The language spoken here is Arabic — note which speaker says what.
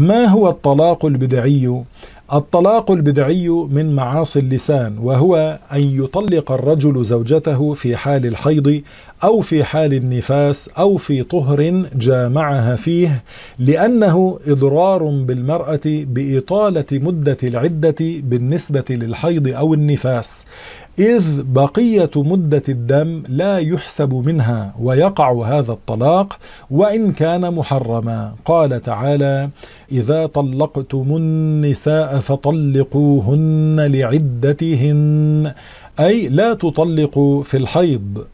Speaker 1: ما هو الطلاق البدعي الطلاق البدعي من معاصي اللسان وهو أن يطلق الرجل زوجته في حال الحيض أو في حال النفاس أو في طهر جامعها فيه لأنه إضرار بالمرأة بإطالة مدة العدة بالنسبة للحيض أو النفاس إذ بقية مدة الدم لا يحسب منها ويقع هذا الطلاق وإن كان محرما قال تعالى إذا طلقتم النساء فطلقوهن لعدتهن أي لا تطلقوا في الحيض